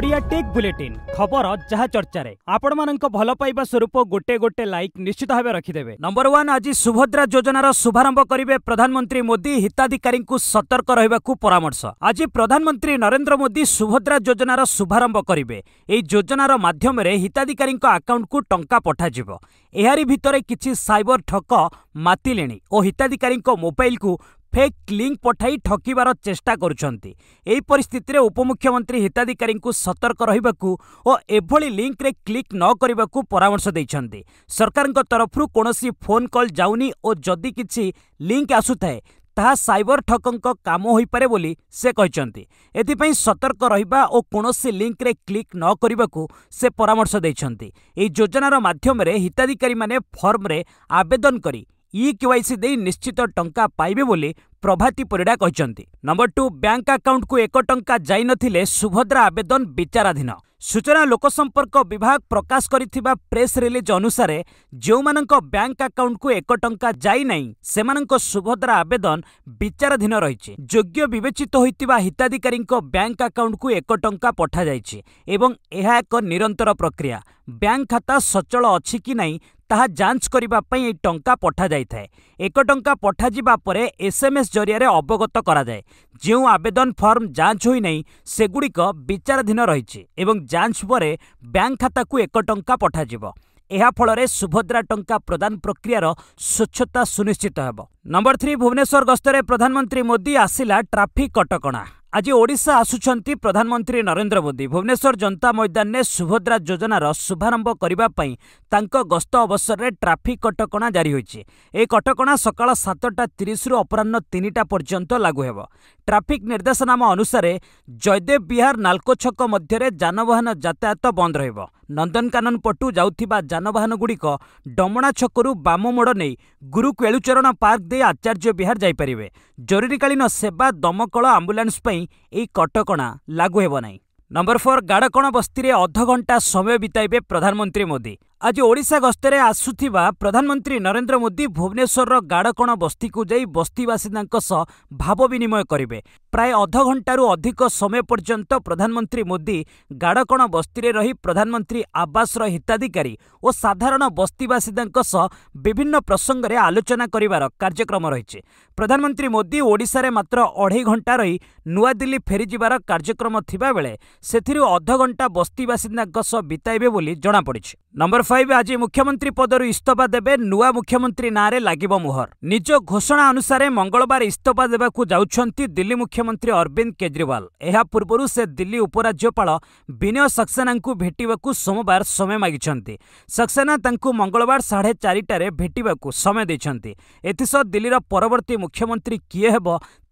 Odia take bulletin ଖବର ଯାହା ଚର୍ଚ୍ଚାରେ ଆପଣମାନଙ୍କ ଭଲ ପାଇବା ସ୍ୱରୂପ ଗୋଟେ ଗୋଟେ ଲାଇକ୍ ନିଶ୍ଚିତ ଭାବେ ରଖିଦେବେ ନମ୍ବର ୱାନ୍ ଆଜି ସୁଭଦ୍ରା ଯୋଜନାର ଶୁଭାରମ୍ଭ କରିବେ ପ୍ରଧାନମନ୍ତ୍ରୀ ମୋଦି ହିତାଧିକାରୀଙ୍କୁ ସତର୍କ ରହିବାକୁ ପରାମର୍ଶ ଆଜି ପ୍ରଧାନମନ୍ତ୍ରୀ ନରେନ୍ଦ୍ର ମୋଦି ସୁଭଦ୍ରା ଯୋଜନାର ଶୁଭାରମ୍ଭ କରିବେ ଏହି ଯୋଜନାର ମାଧ୍ୟମରେ ହିତାଧିକାରୀଙ୍କ ଆକାଉଣ୍ଟକୁ ଟଙ୍କା ପଠାଯିବ ଏହାରି ଭିତରେ କିଛି ସାଇବର ଠକ ମାତିଲେଣି ଓ ହିତାଧିକାରୀଙ୍କ ମୋବାଇଲକୁ ଫେକ୍ ଲିଙ୍କ୍ ପଠାଇ ଠକିବାର ଚେଷ୍ଟା କରୁଛନ୍ତି ଏହି ପରିସ୍ଥିତିରେ ଉପମୁଖ୍ୟମନ୍ତ୍ରୀ ହିତାଧିକାରୀଙ୍କୁ ସତର୍କ ରହିବାକୁ ଓ ଏଭଳି ଲିଙ୍କ୍ରେ କ୍ଲିକ୍ ନ କରିବାକୁ ପରାମର୍ଶ ଦେଇଛନ୍ତି ସରକାରଙ୍କ ତରଫରୁ କୌଣସି ଫୋନ୍ କଲ୍ ଯାଉନି ଓ ଯଦି କିଛି ଲିଙ୍କ୍ ଆସୁଥାଏ ତାହା ସାଇବର ଠକଙ୍କ କାମ ହୋଇପାରେ ବୋଲି ସେ କହିଛନ୍ତି ଏଥିପାଇଁ ସତର୍କ ରହିବା ଓ କୌଣସି ଲିଙ୍କ୍ରେ କ୍ଲିକ୍ ନ କରିବାକୁ ସେ ପରାମର୍ଶ ଦେଇଛନ୍ତି ଏହି ଯୋଜନାର ମାଧ୍ୟମରେ ହିତାଧିକାରୀମାନେ ଫର୍ମରେ ଆବେଦନ କରି ଇକେୱାଇସି ଦେଇ ନିଶ୍ଚିତ ଟଙ୍କା ପାଇବେ ବୋଲି ପ୍ରଭାତୀ ପରିଡ଼ା କହିଛନ୍ତି ନମ୍ବର ଟୁ ବ୍ୟାଙ୍କ ଆକାଉଣ୍ଟକୁ ଏକ ଟଙ୍କା ଯାଇନଥିଲେ ସୁଭଦ୍ରା ଆବେଦନ ବିଚାରାଧୀନ ସୂଚନା ଲୋକସମ୍ପର୍କ ବିଭାଗ ପ୍ରକାଶ କରିଥିବା ପ୍ରେସ୍ ରିଲିଜ୍ ଅନୁସାରେ ଯେଉଁମାନଙ୍କ ବ୍ୟାଙ୍କ ଆକାଉଣ୍ଟକୁ ଏକ ଟଙ୍କା ଯାଇନାହିଁ ସେମାନଙ୍କ ସୁଭଦ୍ରା ଆବେଦନ ବିଚାରାଧୀନ ରହିଛି ଯୋଗ୍ୟ ବିବେଚିତ ହୋଇଥିବା ହିତାଧିକାରୀଙ୍କ ବ୍ୟାଙ୍କ ଆକାଉଣ୍ଟକୁ ଏକ ଟଙ୍କା ପଠାଯାଇଛି ଏବଂ ଏହା ଏକ ନିରନ୍ତର ପ୍ରକ୍ରିୟା ବ୍ୟାଙ୍କ ଖାତା ସଚଳ ଅଛି କି ନାହିଁ ତାହା ଯାଞ୍ଚ କରିବା ପାଇଁ ଏହି ଟଙ୍କା ପଠାଯାଇଥାଏ ଏକ ଟଙ୍କା ପଠାଯିବା ପରେ ଏସ୍ଏମ୍ଏସ୍ ଜରିଆରେ ଅବଗତ କରାଯାଏ ଯେଉଁ ଆବେଦନ ଫର୍ମ ଯାଞ୍ଚ ହୋଇନାହିଁ ସେଗୁଡ଼ିକ ବିଚାରାଧୀନ ରହିଛି ଏବଂ ଯାଞ୍ଚ ପରେ ବ୍ୟାଙ୍କ ଖାତାକୁ ଏକ ଟଙ୍କା ପଠାଯିବ ଏହା ଫଳରେ ସୁଭଦ୍ରା ଟଙ୍କା ପ୍ରଦାନ ପ୍ରକ୍ରିୟାର ସ୍ୱଚ୍ଛତା ସୁନିଶ୍ଚିତ ହେବ ନମ୍ବର ଥ୍ରୀ ଭୁବନେଶ୍ୱର ଗସ୍ତରେ ପ୍ରଧାନମନ୍ତ୍ରୀ ମୋଦି ଆସିଲା ଟ୍ରାଫିକ୍ କଟକଣା আজ ওড়শা আসুচার প্রধানমন্ত্রী নরেন্দ্র মোদী ভুবনেশ্বর জনতা ময়দানে সুভদ্রা যোজনার শুভারম্ভ করা গস্ত অবসরের ট্রাফিক কটকা জারি হয়েছে এই কটকা সকাল সাতটা তিরিশ রু অপরাহ তিনটা পর্যন্ত লাগু হব ট্রাফিক নির্দেশনামা অনুসারে জয়দেব বিহার নালকো ছক মধ্যে যানবাহন যাতায়াত বন্ধ রহব ନନ୍ଦନକାନନ ପଟୁ ଯାଉଥିବା ଯାନବାହନଗୁଡ଼ିକ ଡମଣା ଛକରୁ ବାମ ମୋଡ଼ ନେଇ ଗୁରୁକେଳୁଚରଣ ପାର୍କ ଦେଇ ଆଚାର୍ଯ୍ୟ ବିହାର ଯାଇପାରିବେ ଜରୁରୀକାଳୀନ ସେବା ଦମକଳ ଆମ୍ବୁଲାନ୍ସ ପାଇଁ ଏହି କଟକଣା ଲାଗୁ ହେବ ନାହିଁ ନମ୍ବର ଫୋର୍ ଗାଡ଼କଣ ବସ୍ତିରେ ଅଧଘଣ୍ଟା ସମୟ ବିତାଇବେ ପ୍ରଧାନମନ୍ତ୍ରୀ ମୋଦି ଆଜି ଓଡ଼ିଶା ଗସ୍ତରେ ଆସୁଥିବା ପ୍ରଧାନମନ୍ତ୍ରୀ ନରେନ୍ଦ୍ର ମୋଦି ଭୁବନେଶ୍ୱରର ଗାଡ଼କଣ ବସ୍ତିକୁ ଯାଇ ବସ୍ତିବାସିନ୍ଦାଙ୍କ ସହ ଭାବ ବିନିମୟ କରିବେ ପ୍ରାୟ ଅଧଘଣ୍ଟାରୁ ଅଧିକ ସମୟ ପର୍ଯ୍ୟନ୍ତ ପ୍ରଧାନମନ୍ତ୍ରୀ ମୋଦି ଗାଡ଼କଣ ବସ୍ତିରେ ରହି ପ୍ରଧାନମନ୍ତ୍ରୀ ଆବାସର ହିତାଧିକାରୀ ଓ ସାଧାରଣ ବସ୍ତିବାସିନ୍ଦାଙ୍କ ସହ ବିଭିନ୍ନ ପ୍ରସଙ୍ଗରେ ଆଲୋଚନା କରିବାର କାର୍ଯ୍ୟକ୍ରମ ରହିଛି ପ୍ରଧାନମନ୍ତ୍ରୀ ମୋଦି ଓଡ଼ିଶାରେ ମାତ୍ର ଅଢ଼େଇ ଘଣ୍ଟା ରହି ନୂଆଦିଲ୍ଲୀ ଫେରିଯିବାର କାର୍ଯ୍ୟକ୍ରମ ଥିବାବେଳେ ସେଥିରୁ ଅଧଘଣ୍ଟା ବସ୍ତିବାସିନ୍ଦାଙ୍କ ସହ ବିତାଇବେ ବୋଲି ଜଣାପଡ଼ିଛି ନମ୍ବର एफआईबी आज मुख्यमंत्री पदर इस्तफा देवे नुआ मुख्यमंत्री नाँ लग मुहर निज घोषणा अनुसार मंगलवार इस्तफा देवा जाती दिल्ली मुख्यमंत्री अरविंद केजरीवाल यह पूर्व से दिल्ली उपराज्यपा विनय सक्सेना भेटा को सोमवार समय मागिंट सक्सेना मंगलवार साढ़े चारिटे भेटा समय देखते एथस दिल्लीर परवर्त मुख्यमंत्री किए हे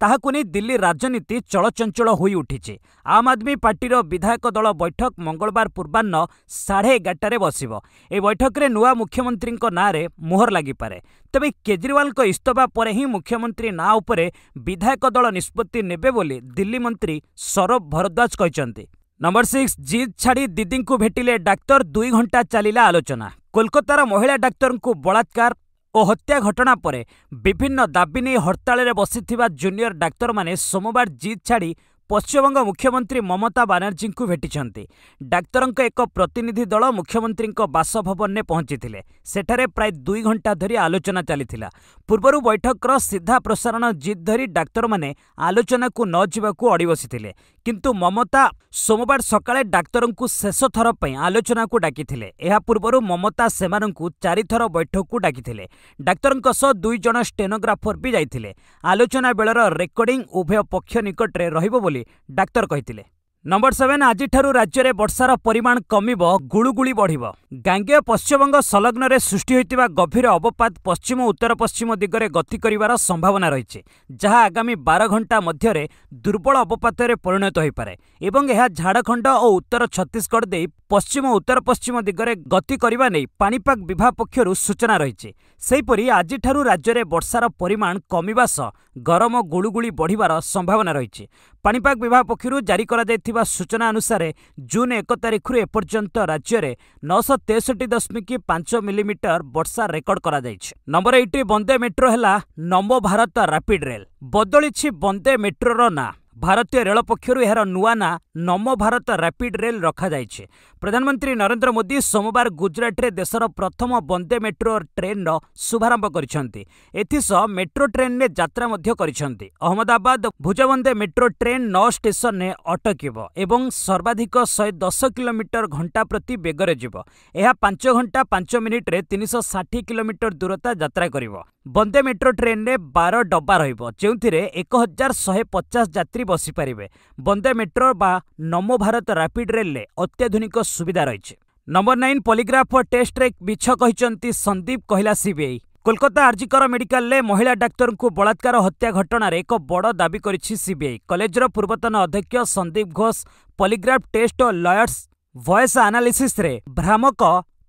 ତାହାକୁ ନେଇ ଦିଲ୍ଲୀ ରାଜନୀତି ଚଳଚଞ୍ଚଳ ହୋଇଉଠିଛି ଆମ୍ ଆଦମୀ ପାର୍ଟିର ବିଧାୟକ ଦଳ ବୈଠକ ମଙ୍ଗଳବାର ପୂର୍ବାହ୍ନ ସାଢ଼େ ଏଗାରଟାରେ ବସିବ ଏହି ବୈଠକରେ ନୂଆ ମୁଖ୍ୟମନ୍ତ୍ରୀଙ୍କ ନାଁରେ ମୋହର ଲାଗିପାରେ ତେବେ କେଜରିୱାଲଙ୍କ ଇସ୍ତଫା ପରେ ହିଁ ମୁଖ୍ୟମନ୍ତ୍ରୀ ନାଁ ଉପରେ ବିଧାୟକ ଦଳ ନିଷ୍ପତ୍ତି ନେବେ ବୋଲି ଦିଲ୍ଲୀ ମନ୍ତ୍ରୀ ସୌରଭ ଭରଦ୍ୱାଜ କହିଛନ୍ତି ନମ୍ବର ସିକ୍ସ ଜିଦ୍ ଛାଡ଼ି ଦିଦିଙ୍କୁ ଭେଟିଲେ ଡାକ୍ତର ଦୁଇ ଘଣ୍ଟା ଚାଲିଲା ଆଲୋଚନା କୋଲକାତାର ମହିଳା ଡାକ୍ତରଙ୍କୁ ବଳାତ୍କାର ଓ ହତ୍ୟା ଘଟଣା ପରେ ବିଭିନ୍ନ ଦାବି ନେଇ ହଡ଼ତାଳରେ ବସିଥିବା ଜୁନିୟର ଡାକ୍ତରମାନେ ସୋମବାର ଜିଦ୍ ଛାଡ଼ି ପଶ୍ଚିମବଙ୍ଗ ମୁଖ୍ୟମନ୍ତ୍ରୀ ମମତା ବାନାର୍ଜୀଙ୍କୁ ଭେଟିଛନ୍ତି ଡାକ୍ତରଙ୍କ ଏକ ପ୍ରତିନିଧି ଦଳ ମୁଖ୍ୟମନ୍ତ୍ରୀଙ୍କ ବାସଭବନରେ ପହଞ୍ଚିଥିଲେ ସେଠାରେ ପ୍ରାୟ ଦୁଇ ଘଣ୍ଟା ଧରି ଆଲୋଚନା ଚାଲିଥିଲା ପୂର୍ବରୁ ବୈଠକର ସିଧା ପ୍ରସାରଣ ଜିଦ୍ ଧରି ଡାକ୍ତରମାନେ ଆଲୋଚନାକୁ ନ ଯିବାକୁ ଅଡ଼ିବସିଥିଲେ କିନ୍ତୁ ମମତା ସୋମବାର ସକାଳେ ଡାକ୍ତରଙ୍କୁ ଶେଷ ଥର ପାଇଁ ଆଲୋଚନାକୁ ଡାକିଥିଲେ ଏହା ପୂର୍ବରୁ ମମତା ସେମାନଙ୍କୁ ଚାରିଥର ବୈଠକକୁ ଡାକିଥିଲେ ଡାକ୍ତରଙ୍କ ସହ ଦୁଇ ଜଣ ଷ୍ଟେନୋଗ୍ରାଫର ବି ଯାଇଥିଲେ ଆଲୋଚନା ବେଳର ରେକର୍ଡିଂ ଉଭୟ ପକ୍ଷ ନିକଟରେ ରହିବ ବୋଲି ଡାକ୍ତର କହିଥିଲେ ନମ୍ବର ସେଭେନ୍ ଆଜିଠାରୁ ରାଜ୍ୟରେ ବର୍ଷାର ପରିମାଣ କମିବ ଗୁଳୁଗୁଳି ବଢ଼ିବ ଗାଙ୍ଗେୟ ପଶ୍ଚିମବଙ୍ଗ ସଂଲଗ୍ନରେ ସୃଷ୍ଟି ହୋଇଥିବା ଗଭୀର ଅବପାତ ପଶ୍ଚିମ ଉତ୍ତର ପଶ୍ଚିମ ଦିଗରେ ଗତି କରିବାର ସମ୍ଭାବନା ରହିଛି ଯାହା ଆଗାମୀ ବାର ଘଣ୍ଟା ମଧ୍ୟରେ ଦୁର୍ବଳ ଅବପାତରେ ପରିଣତ ହୋଇପାରେ ଏବଂ ଏହା ଝାଡ଼ଖଣ୍ଡ ଓ ଉତ୍ତର ଛତିଶଗଡ଼ ଦେଇ ପଶ୍ଚିମ ଉତ୍ତର ପଶ୍ଚିମ ଦିଗରେ ଗତି କରିବା ନେଇ ପାଣିପାଗ ବିଭାଗ ପକ୍ଷରୁ ସୂଚନା ରହିଛି ସେହିପରି ଆଜିଠାରୁ ରାଜ୍ୟରେ ବର୍ଷାର ପରିମାଣ କମିବା ସହ ଗରମ ଗୁଳୁଗୁଳି ବଢ଼ିବାର ସମ୍ଭାବନା ରହିଛି ପାଣିପାଗ ବିଭାଗ ପକ୍ଷରୁ ଜାରି କରାଯାଇଥିବା ସୂଚନା ଅନୁସାରେ ଜୁନ୍ ଏକ ତାରିଖରୁ ଏପର୍ଯ୍ୟନ୍ତ ରାଜ୍ୟରେ ନଅଶହ ତେଷଠି ଦଶମିକ ପାଞ୍ଚ ମିଲିମିଟର ବର୍ଷା ରେକର୍ଡ କରାଯାଇଛି ନମ୍ବର ଏଇଟ୍ରେ ବନ୍ଦେ ମେଟ୍ରୋ ହେଲା ନମ ଭାରତ ରାପିଡ୍ ରେଲ୍ ବଦଳିଛି ବନ୍ଦେ ମେଟ୍ରୋର ନାଁ ଭାରତୀୟ ରେଳ ପକ୍ଷରୁ ଏହାର ନୂଆ ନାଁ ନମ ଭାରତ ର୍ୟାପିଡ୍ ରେଲ୍ ରଖାଯାଇଛି ପ୍ରଧାନମନ୍ତ୍ରୀ ନରେନ୍ଦ୍ର ମୋଦି ସୋମବାର ଗୁଜରାଟରେ ଦେଶର ପ୍ରଥମ ବନ୍ଦେ ମେଟ୍ରୋ ଟ୍ରେନ୍ର ଶୁଭାରମ୍ଭ କରିଛନ୍ତି ଏଥିସହ ମେଟ୍ରୋ ଟ୍ରେନ୍ରେ ଯାତ୍ରା ମଧ୍ୟ କରିଛନ୍ତି ଅହମ୍ମଦାବାଦ ଭୁଜବନ୍ଦେ ମେଟ୍ରୋ ଟ୍ରେନ୍ ନଅ ଷ୍ଟେସନ୍ରେ ଅଟକିବ ଏବଂ ସର୍ବାଧିକ ଶହେ ଦଶ କିଲୋମିଟର ଘଣ୍ଟା ପ୍ରତି ବେଗରେ ଯିବ ଏହା ପାଞ୍ଚ ଘଣ୍ଟା ପାଞ୍ଚ ମିନିଟ୍ରେ ତିନିଶହ ଷାଠିଏ କିଲୋମିଟର ଦୂରତା ଯାତ୍ରା କରିବ ବନ୍ଦେ ମେଟ୍ରୋ ଟ୍ରେନ୍ରେ ବାର ଡବା ରହିବ ଯେଉଁଥିରେ ଏକ ହଜାର ଶହେ ପଚାଶ ଯାତ୍ରୀ ବସିପାରିବେ ବନ୍ଦେ ମେଟ୍ରୋ ବା ନମୋ ଭାରତ ରାପିଡ୍ ରେଲ୍ରେ ଅତ୍ୟାଧୁନିକ ସୁବିଧା ରହିଛି ନମ୍ବର ନାଇନ୍ ପଲିଗ୍ରାଫର ଟେଷ୍ଟରେ ମିଛ କହିଛନ୍ତି ସନ୍ଦୀପ କହିଲା ସିବିଆଇ କୋଲକାତା ଆର୍ଜିକର ମେଡିକାଲରେ ମହିଳା ଡାକ୍ତରଙ୍କୁ ବଳାତ୍କାର ହତ୍ୟା ଘଟଣାରେ ଏକ ବଡ଼ ଦାବି କରିଛି ସିବିଆଇ କଲେଜର ପୂର୍ବତନ ଅଧ୍ୟକ୍ଷ ସନ୍ଦୀପ ଘୋଷ ପଲିଗ୍ରାଫ ଟେଷ୍ଟ ଓ ଲୟର୍ସ ଭଏସ୍ ଆନାଲିସିସ୍ରେ ଭ୍ରାମକ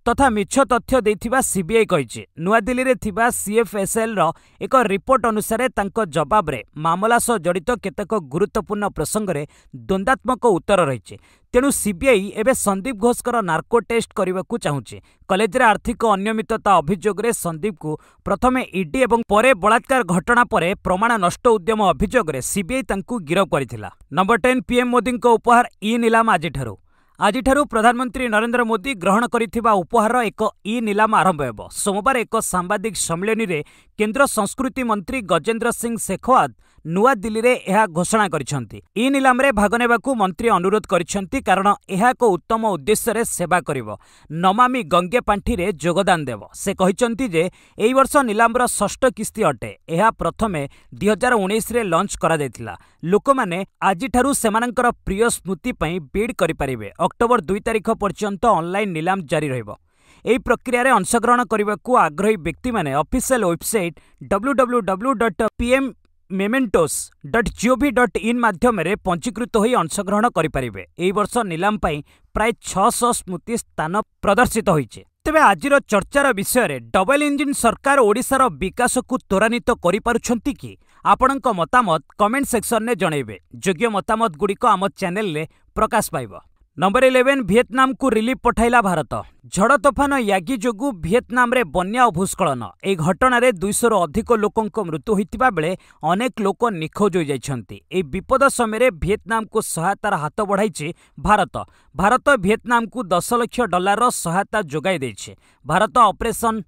ତଥା ମିଛ ତଥ୍ୟ ଦେଇଥିବା ସିବିଆଇ କହିଛି ନୂଆଦିଲ୍ଲୀରେ ଥିବା ସିଏଫ୍ଏସ୍ଏଲ୍ର ଏକ ରିପୋର୍ଟ ଅନୁସାରେ ତାଙ୍କ ଜବାବରେ ମାମଲା ସହ ଜଡ଼ିତ କେତେକ ଗୁରୁତ୍ୱପୂର୍ଣ୍ଣ ପ୍ରସଙ୍ଗରେ ଦ୍ୱନ୍ଦ୍ୱାତ୍ମକ ଉତ୍ତର ରହିଛି ତେଣୁ ସିବିଆଇ ଏବେ ସନ୍ଦୀପ ଘୋଷଙ୍କର ନାର୍କୋ ଟେଷ୍ଟ କରିବାକୁ ଚାହୁଁଛି କଲେଜରେ ଆର୍ଥିକ ଅନିୟମିତତା ଅଭିଯୋଗରେ ସନ୍ଦୀପକୁ ପ୍ରଥମେ ଇଡି ଏବଂ ପରେ ବଳାତ୍କାର ଘଟଣା ପରେ ପ୍ରମାଣ ନଷ୍ଟ ଉଦ୍ୟମ ଅଭିଯୋଗରେ ସିବିଆଇ ତାଙ୍କୁ ଗିରଫ କରିଥିଲା ନମ୍ବର ଟେନ୍ ପିଏମ୍ ମୋଦିଙ୍କ ଉପହାର ଇ ନିଲାମ ଆଜିଠାରୁ ଆଜିଠାରୁ ପ୍ରଧାନମନ୍ତ୍ରୀ ନରେନ୍ଦ୍ର ମୋଦି ଗ୍ରହଣ କରିଥିବା ଉପହାରର ଏକ ଇ ନିଲାମ ଆରମ୍ଭ ହେବ ସୋମବାର ଏକ ସାମ୍ବାଦିକ ସମ୍ମିଳନୀରେ କେନ୍ଦ୍ର ସଂସ୍କୃତି ମନ୍ତ୍ରୀ ଗଜେନ୍ଦ୍ର ସିଂ ଶେଖୱାତ ନୂଆଦିଲ୍ଲୀରେ ଏହା ଘୋଷଣା କରିଛନ୍ତି ଇ ନିଲାମରେ ଭାଗ ନେବାକୁ ମନ୍ତ୍ରୀ ଅନୁରୋଧ କରିଛନ୍ତି କାରଣ ଏହା ଏକ ଉତ୍ତମ ଉଦ୍ଦେଶ୍ୟରେ ସେବା କରିବ ନମାମି ଗଙ୍ଗେ ପାଣ୍ଠିରେ ଯୋଗଦାନ ଦେବ ସେ କହିଛନ୍ତି ଯେ ଏହି ବର୍ଷ ନିଲାମର ଷଷ୍ଠ କିସ୍ତି ଅଟେ ଏହା ପ୍ରଥମେ ଦୁଇହଜାର ଉଣେଇଶରେ ଲଞ୍ଚ କରାଯାଇଥିଲା ଲୋକମାନେ ଆଜିଠାରୁ ସେମାନଙ୍କର ପ୍ରିୟ ସ୍ମୃତି ପାଇଁ ବିଡ୍ କରିପାରିବେ ଅକ୍ଟୋବର ଦୁଇ ତାରିଖ ପର୍ଯ୍ୟନ୍ତ ଅନଲାଇନ୍ ନିଲାମ ଜାରି ରହିବ ଏହି ପ୍ରକ୍ରିୟାରେ ଅଂଶଗ୍ରହଣ କରିବାକୁ ଆଗ୍ରହୀ ବ୍ୟକ୍ତିମାନେ official website W W W dot PM mementos dot GOV dot in মাধ্যমে পঞ্জীকৃত হয়ে অংশগ্রহণ করে এই বর্ষ নিলাম পাই প্রায় ছশ স্মৃতি স্থান প্রদর্শিত হয়েছে তবে আজির চর্চার বিষয়ে ডবল ইঞ্জিন সরকার ওড়শার বিকাশকু ত্বরান্বিত করে পুঁচ কি আপনার মতামত কমেন্ট সেকশনে জনাইবে যোগ্য মতামতগুড়ি আম চ্যানেলে প্রকাশ পাইব ନମ୍ବର ଇଲେଭେନ୍ ଭିଏତନାମକୁ ରିଲିଫ୍ ପଠାଇଲା ଭାରତ ଝଡ଼ ତୋଫାନ ୟାଗି ଯୋଗୁଁ ଭିଏତନାମରେ ବନ୍ୟା ଓ ଭୂସ୍କଳନ ଏହି ଘଟଣାରେ ଦୁଇଶହରୁ ଅଧିକ ଲୋକଙ୍କ ମୃତ୍ୟୁ ହୋଇଥିବା ବେଳେ ଅନେକ ଲୋକ ନିଖୋଜ ହୋଇଯାଇଛନ୍ତି ଏହି ବିପଦ ସମୟରେ ଭିଏତନାମକୁ ସହାୟତାର ହାତ ବଢ଼ାଇଛି ଭାରତ ଭାରତ ଭିଏତନାମକୁ ଦଶ ଲକ୍ଷ ଡଲାରର ସହାୟତା ଯୋଗାଇ ଦେଇଛି ଭାରତ ଅପରେସନ୍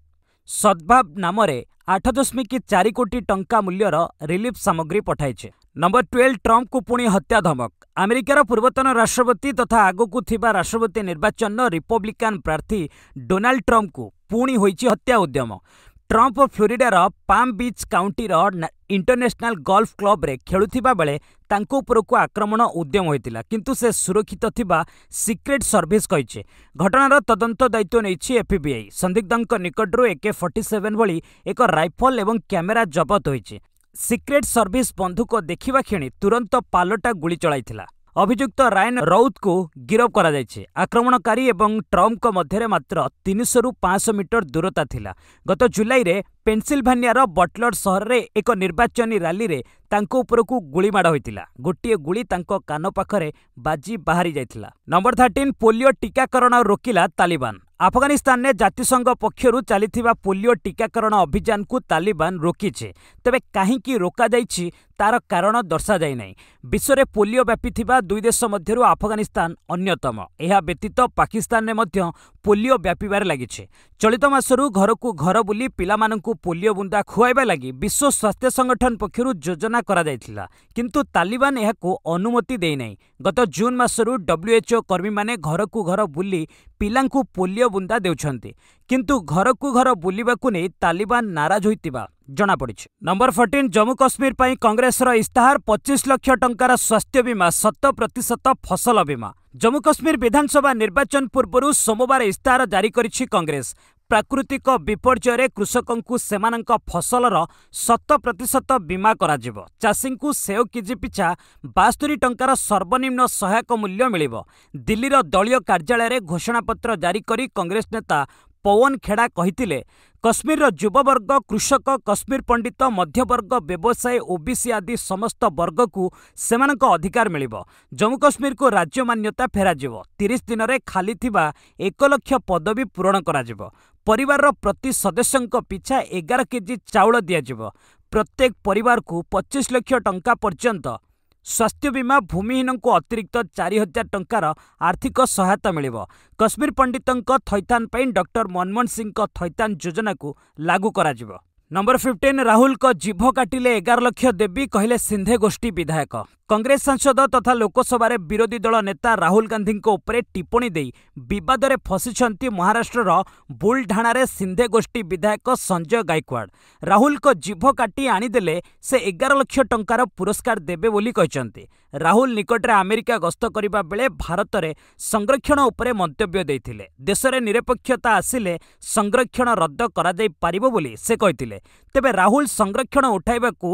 ସଦ୍ଭାବ ନାମରେ ଆଠ ଦଶମିକ ଚାରି କୋଟି ଟଙ୍କା ମୂଲ୍ୟର ରିଲିଫ୍ ସାମଗ୍ରୀ ପଠାଇଛି ନମ୍ବର ଟ୍ୱେଲ୍ଭ ଟ୍ରମ୍ପଙ୍କୁ ପୁଣି ହତ୍ୟା ଧମକ ଆମେରିକାର ପୂର୍ବତନ ରାଷ୍ଟ୍ରପତି ତଥା ଆଗକୁ ଥିବା ରାଷ୍ଟ୍ରପତି ନିର୍ବାଚନର ରିପବ୍ଲିକାନ୍ ପ୍ରାର୍ଥୀ ଡୋନାଲ୍ଡ ଟ୍ରମ୍ପଙ୍କୁ ପୁଣି ହୋଇଛି ହତ୍ୟା ଉଦ୍ୟମ ଟ୍ରମ୍ପ ଫ୍ଲୋରିଡାର ପାମ୍ ବିଚ୍ କାଉଣ୍ଟିର ଇଣ୍ଟରନ୍ୟାସନାଲ ଗଲ୍ଫ କ୍ଲବରେ ଖେଳୁଥିବା ବେଳେ ତାଙ୍କ ଉପରକୁ ଆକ୍ରମଣ ଉଦ୍ୟମ ହୋଇଥିଲା କିନ୍ତୁ ସେ ସୁରକ୍ଷିତ ଥିବା ସିକ୍ରେଟ୍ ସର୍ଭିସ୍ କହିଛି ଘଟଣାର ତଦନ୍ତ ଦାୟିତ୍ୱ ନେଇଛି ଏଫ୍ବିଆଇ ସନ୍ଦିଗ୍ଧଙ୍କ ନିକଟରୁ ଏକେ ଫର୍ଟି ସେଭେନ୍ ଭଳି ଏକ ରାଇଫଲ ଏବଂ କ୍ୟାମେରା ଜବତ ହୋଇଛି ସିକ୍ରେଟ୍ ସର୍ଭିସ୍ ବନ୍ଧୁକ ଦେଖିବା କ୍ଷଣି ତୁରନ୍ତ ପାଲଟା ଗୁଳି ଚଳାଇଥିଲା ଅଭିଯୁକ୍ତ ରାୟନ ରଉତ୍କୁ ଗିରଫ କରାଯାଇଛି ଆକ୍ରମଣକାରୀ ଏବଂ ଟ୍ରମ୍ପଙ୍କ ମଧ୍ୟରେ ମାତ୍ର ତିନିଶହରୁ ପାଞ୍ଚଶହ ମିଟର ଦୂରତା ଥିଲା ଗତ ଜୁଲାଇରେ ପେନ୍ସିଲଭାନିଆର ବଟଲର୍ ସହରରେ ଏକ ନିର୍ବାଚନୀ ରାଲିରେ ତାଙ୍କ ଉପରକୁ ଗୁଳିମାଡ଼ ହୋଇଥିଲା ଗୋଟିଏ ଗୁଳି ତାଙ୍କ କାନ ପାଖରେ ବାଜି ବାହାରି ଯାଇଥିଲା ନମ୍ବର ଥାର୍ଟିନ୍ ପୋଲିଓ ଟିକାକରଣ ରୋକିଲା ତାଲିବାନ ଆଫଗାନିସ୍ତାନରେ ଜାତିସଂଘ ପକ୍ଷରୁ ଚାଲିଥିବା ପୋଲିଓ ଟିକାକରଣ ଅଭିଯାନକୁ ତାଲିବାନ ରୋକିଛି ତେବେ କାହିଁକି ରୋକାଯାଇଛି ତାର କାରଣ ଦର୍ଶାଯାଇ ନାହିଁ ବିଶ୍ୱରେ ପୋଲିଓ ବ୍ୟାପିଥିବା ଦୁଇ ଦେଶ ମଧ୍ୟରୁ ଆଫଗାନିସ୍ତାନ ଅନ୍ୟତମ ଏହା ବ୍ୟତୀତ ପାକିସ୍ତାନରେ ମଧ୍ୟ ପୋଲିଓ ବ୍ୟାପିବାରେ ଲାଗିଛି ଚଳିତ ମାସରୁ ଘରକୁ ଘର ବୁଲି ପିଲାମାନଙ୍କୁ ପୋଲିଓ ବୁନ୍ଦା ଖୁଆଇବା ଲାଗି ବିଶ୍ୱ ସ୍ୱାସ୍ଥ୍ୟ ସଂଗଠନ ପକ୍ଷରୁ ଯୋଜନା କରାଯାଇଥିଲା କିନ୍ତୁ ତାଲିବାନ ଏହାକୁ ଅନୁମତି ଦେଇନାହିଁ ଗତ ଜୁନ୍ ମାସରୁ ଡବ୍ଲ୍ୟୁଏଚ୍ଓ କର୍ମୀମାନେ ଘରକୁ ଘର ବୁଲି पलायो बुन्दा देउँदै कि घरकु बुलि तालिबान नाराज हुन्छ नम्बर फर्टिन जम्मु काश्मीरपै कङ्ग्रेस र इस्ताहार पचिश लक्ष टा स्वास्थ्य बिमा शत प्रतिशत फसल बिमा जम्मुकाश्मीर विधानसभा निर्वाचन पूर्व सोमबार इस्ताहार जारी गरिन्छ कङ्ग्रेस ପ୍ରାକୃତିକ ବିପର୍ଯ୍ୟୟରେ କୃଷକଙ୍କୁ ସେମାନଙ୍କ ଫସଲର ଶତ ପ୍ରତିଶତ ବୀମା କରାଯିବ ଚାଷୀଙ୍କୁ ସେଓ କିଜି ପିଛା ବାସ୍ତରୀ ଟଙ୍କାର ସର୍ବନିମ୍ନ ସହାୟକ ମୂଲ୍ୟ ମିଳିବ ଦିଲ୍ଲୀର ଦଳୀୟ କାର୍ଯ୍ୟାଳୟରେ ଘୋଷଣାପତ୍ର ଜାରି କରି କଂଗ୍ରେସ ନେତା ପୱନ ଖେଡ଼ା କହିଥିଲେ କାଶ୍ମୀରର ଯୁବବର୍ଗ କୃଷକ କଶ୍ମୀର ପଣ୍ଡିତ ମଧ୍ୟବର୍ଗ ବ୍ୟବସାୟୀ ଓବିସି ଆଦି ସମସ୍ତ ବର୍ଗକୁ ସେମାନଙ୍କ ଅଧିକାର ମିଳିବ ଜମ୍ମୁ କାଶ୍ମୀରକୁ ରାଜ୍ୟ ମାନ୍ୟତା ଫେରାଯିବ ତିରିଶ ଦିନରେ ଖାଲି ଥିବା ଏକ ଲକ୍ଷ ପଦବୀ ପୂରଣ କରାଯିବ ପରିବାରର ପ୍ରତି ସଦସ୍ୟଙ୍କ ପିଛା ଏଗାର କେଜି ଚାଉଳ ଦିଆଯିବ ପ୍ରତ୍ୟେକ ପରିବାରକୁ ପଚିଶ ଲକ୍ଷ ଟଙ୍କା ପର୍ଯ୍ୟନ୍ତ ସ୍ୱାସ୍ଥ୍ୟ ବୀମା ଭୂମିହୀନଙ୍କୁ ଅତିରିକ୍ତ ଚାରି ହଜାର ଟଙ୍କାର ଆର୍ଥିକ ସହାୟତା ମିଳିବ କଶ୍ମୀର ପଣ୍ଡିତଙ୍କ ଥଇଥାନ ପାଇଁ ଡକ୍ଟର ମନମୋହନ ସିଂଙ୍କ ଥଇଥାନ ଯୋଜନାକୁ ଲାଗୁ କରାଯିବ ନମ୍ବର ଫିଫ୍ଟିନ୍ ରାହୁଲଙ୍କ ଜିଭ କାଟିଲେ ଏଗାର ଲକ୍ଷ ଦେବି କହିଲେ ସିନ୍ଧେ ଗୋଷ୍ଠୀ ବିଧାୟକ କଂଗ୍ରେସ ସାଂସଦ ତଥା ଲୋକସଭାରେ ବିରୋଧୀ ଦଳ ନେତା ରାହୁଲ ଗାନ୍ଧୀଙ୍କ ଉପରେ ଟିପ୍ପଣୀ ଦେଇ ବିବାଦରେ ଫସିଛନ୍ତି ମହାରାଷ୍ଟ୍ରର ବୁଲ୍ଢାଣାରେ ସିନ୍ଧେ ଗୋଷ୍ଠୀ ବିଧାୟକ ସଞ୍ଜୟ ଗାଇକ୍ୱାଡ଼ ରାହୁଲଙ୍କ ଜିଭ କାଟି ଆଣିଦେଲେ ସେ ଏଗାର ଲକ୍ଷ ଟଙ୍କାର ପୁରସ୍କାର ଦେବେ ବୋଲି କହିଛନ୍ତି ରାହୁଲ ନିକଟରେ ଆମେରିକା ଗସ୍ତ କରିବା ବେଳେ ଭାରତରେ ସଂରକ୍ଷଣ ଉପରେ ମନ୍ତବ୍ୟ ଦେଇଥିଲେ ଦେଶରେ ନିରପେକ୍ଷତା ଆସିଲେ ସଂରକ୍ଷଣ ରଦ୍ଦ କରାଯାଇପାରିବ ବୋଲି ସେ କହିଥିଲେ ତେବେ ରାହୁଲ ସଂରକ୍ଷଣ ଉଠାଇବାକୁ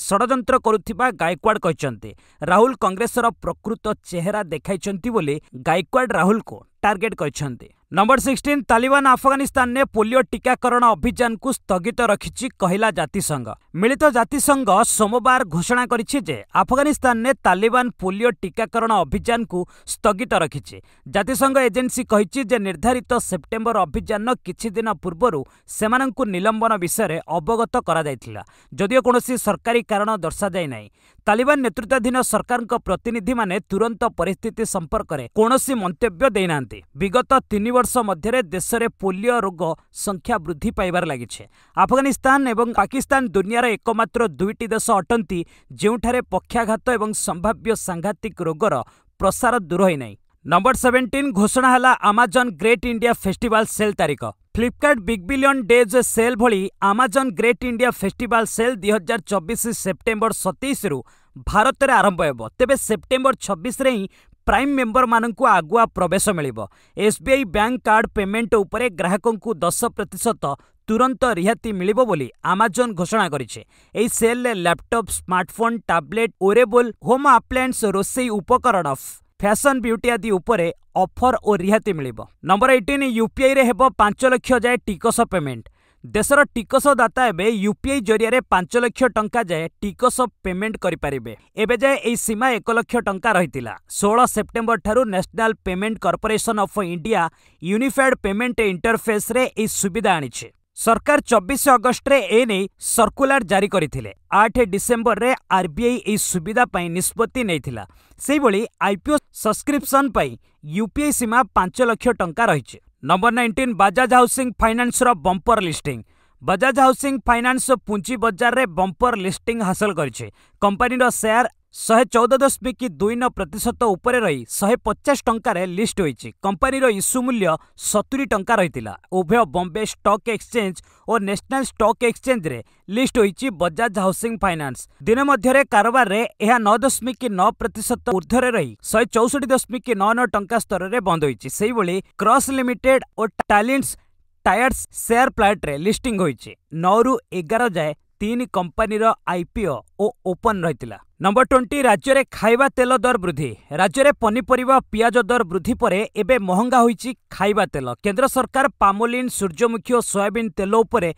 ଷଡ଼ଯନ୍ତ୍ର କରୁଥିବା ଗାଏକ୍ୱାଡ଼ କହିଛନ୍ତି ରାହୁଲ କଂଗ୍ରେସର ପ୍ରକୃତ ଚେହେରା ଦେଖାଇଛନ୍ତି ବୋଲି ଗାଏକ୍ୱାଡ଼ ରାହୁଲଙ୍କୁ ଟାର୍ଗେଟ କରିଛନ୍ତି ନମ୍ବର ସିକ୍ସଟିନ୍ ତାଲିବାନ ଆଫଗାନିସ୍ତାନରେ ପୋଲିଓ ଟିକାକରଣ ଅଭିଯାନକୁ ସ୍ଥଗିତ ରଖିଛି କହିଲା ଜାତିସଂଘ ମିଳିତ ଜାତିସଂଘ ସୋମବାର ଘୋଷଣା କରିଛି ଯେ ଆଫଗାନିସ୍ତାନରେ ତାଲିବାନ ପୋଲିଓ ଟିକାକରଣ ଅଭିଯାନକୁ ସ୍ଥଗିତ ରଖିଛି ଜାତିସଂଘ ଏଜେନ୍ସି କହିଛି ଯେ ନିର୍ଦ୍ଧାରିତ ସେପ୍ଟେମ୍ବର ଅଭିଯାନର କିଛି ଦିନ ପୂର୍ବରୁ ସେମାନଙ୍କୁ ନିଲମ୍ବନ ବିଷୟରେ ଅବଗତ କରାଯାଇଥିଲା ଯଦିଓ କୌଣସି ସରକାରୀ କାରଣ ଦର୍ଶାଯାଇ ନାହିଁ ତାଲିବାନ ନେତୃତ୍ୱାଧୀନ ସରକାରଙ୍କ ପ୍ରତିନିଧିମାନେ ତୁରନ୍ତ ପରିସ୍ଥିତି ସମ୍ପର୍କରେ କୌଣସି ମନ୍ତବ୍ୟ ଦେଇନାହାନ୍ତି ବିଗତ ତିନି ବର୍ଷ ମଧ୍ୟରେ ଦେଶରେ ପୋଲିଓ ରୋଗ ସଂଖ୍ୟା ବୃଦ୍ଧି ପାଇବାରେ ଲାଗିଛି ଆଫଗାନିସ୍ତାନ ଏବଂ ପାକିସ୍ତାନ ଦୁନିଆର ଏକମାତ୍ର ଦୁଇଟି ଦେଶ ଅଟନ୍ତି ଯେଉଁଠାରେ ପକ୍ଷାଘାତ ଏବଂ ସମ୍ଭାବ୍ୟ ସାଂଘାତିକ ରୋଗର ପ୍ରସାର ଦୂର ହୋଇନାହିଁ ନମ୍ବର ସେଭେଣ୍ଟିନ୍ ଘୋଷଣା ହେଲା Amazon Great India Festival sale ତାରିଖ Flipkart Big Billion Days sale ଭଳି Amazon Great India Festival sale ଦୁଇହଜାର ଚବିଶ ସେପ୍ଟେମ୍ବର ସତେଇଶରୁ ଭାରତରେ ଆରମ୍ଭ ହେବ ତେବେ ସେପ୍ଟେମ୍ବର ଛବିଶରେ ହିଁ ପ୍ରାଇମ୍ ମେମ୍ବରମାନଙ୍କୁ ଆଗୁଆ ପ୍ରବେଶ ମିଳିବ S B I bank card payment ଉପରେ ଗ୍ରାହକଙ୍କୁ ଦଶ ପ୍ରତିଶତ ତୁରନ୍ତ ରିହାତି ମିଳିବ ବୋଲି ଆମାଜନ୍ ଘୋଷଣା କରିଛି ଏହି ସେଲ୍ରେ laptop smartphone tablet wearable home appliance ରୋଷେଇ ଉପକରଣ ଫ୍ୟାସନ୍ ବିୟୁଟି ଆଦି ଉପରେ ଅଫର୍ ଓ ରିହାତି ମିଳିବ ନମ୍ବର ଏଇଟିନ୍ ୟୁପିଆଇରେ ହେବ ପାଞ୍ଚ ଲକ୍ଷ ଯାଏ ଟିକସ ପେମେଣ୍ଟ ଦେଶର ଟିକସଦାତା ଏବେ ୟୁପିଆଇ ଜରିଆରେ ପାଞ୍ଚ ଲକ୍ଷ ଟଙ୍କା ଯାଏ ଟିକସ ପେମେଣ୍ଟ କରିପାରିବେ ଏବେ ଯାଏ ଏହି ସୀମା ଏକ ଲକ୍ଷ ଟଙ୍କା ରହିଥିଲା ଷୋହଳ ସେପ୍ଟେମ୍ବରଠାରୁ National Payment Corporation of India Unified Payment ଇଣ୍ଟରଫେସ୍ରେ ଏହି ସୁବିଧା ଆଣିଛି ସରକାର ଚବିଶ ଅଗଷ୍ଟରେ ଏ ନେଇ ସର୍କୁଲାର ଜାରି କରିଥିଲେ ଆଠ ଡିସେମ୍ବରରେ ଆର୍ବିଆଇ ଏହି ସୁବିଧା ପାଇଁ ନିଷ୍ପତ୍ତି ନେଇଥିଲା ସେହିଭଳି ଆଇପିଓ ସବ୍ସ୍କ୍ରିପ୍ସନ୍ ପାଇଁ ୟୁପିଆଇ ସୀମା ପାଞ୍ଚ ଲକ୍ଷ ଟଙ୍କା ରହିଛି ନମ୍ବର ନାଇଣ୍ଟିନ୍ ବାଜାଜ ହାଉସିଂ ଫାଇନାନ୍ସର bumper listing Bajaj Housing Finance ପୁଞ୍ଜି ବଜାରରେ ବମ୍ପର ଲିଷ୍ଟିଂ ହାସଲ କରିଛି କମ୍ପାନୀର ସେୟାର ଶହେ ଚଉଦ ଦଶମିକ ଦୁଇନ ପ୍ରତିଶତ ଉପରେ ରହି ଶହେ ପଚାଶ ଟଙ୍କାରେ ଲିଷ୍ଟ ହୋଇଛି କମ୍ପାନୀର ଇସ୍ୟୁ ମୂଲ୍ୟ ସତୁରି ଟଙ୍କା ରହିଥିଲା ଉଭୟ ବମ୍ବେ ଷ୍ଟକ୍ ଏକ୍ସଚେଞ୍ଜ ଓ ନ୍ୟାସନାଲ୍ ଷ୍ଟକ୍ ଏକ୍ସଚେଞ୍ଜରେ ଲିଷ୍ଟ ହୋଇଛି ବଜାଜ ହାଉସିଂ ଫାଇନାନ୍ସ ଦିନ ମଧ୍ୟରେ କାରବାରରେ ଏହା ନଅ ଦଶମିକ ନଅ ପ୍ରତିଶତ ଉର୍ଦ୍ଧ୍ୱରେ ରହି ଶହେ ଚଉଷଠି ଦଶମିକ ନଅ ନଅ ଟଙ୍କା ସ୍ତରରେ ବନ୍ଦ ହୋଇଛି ସେହିଭଳି କ୍ରସ୍ ଲିମିଟେଡ୍ ଓ ଟାଲିଣ୍ଟସ୍ ଟାୟାର୍ସ ସେୟାର ପ୍ଲାଟରେ ଲିଷ୍ଟିଂ ହୋଇଛି ନଅରୁ ଏଗାର ଯାଏ ତିନି କମ୍ପାନୀର ଆଇପିଓ ଓ ଓପନ୍ ରହିଥିଲା ନମ୍ବର ଟ୍ୱେଣ୍ଟି ରାଜ୍ୟରେ ଖାଇବା ତେଲ ଦର ବୃଦ୍ଧି ରାଜ୍ୟରେ ପନିପରିବା ପିଆଜ ଦର ବୃଦ୍ଧି ପରେ ଏବେ ମହଙ୍ଗା ହୋଇଛି ଖାଇବା ତେଲ କେନ୍ଦ୍ର ସରକାର ପାମୋଲିନ୍ ସୂର୍ଯ୍ୟମୁଖୀ ଓ ସୋୟାବିନ୍ ତେଲ ଉପରେ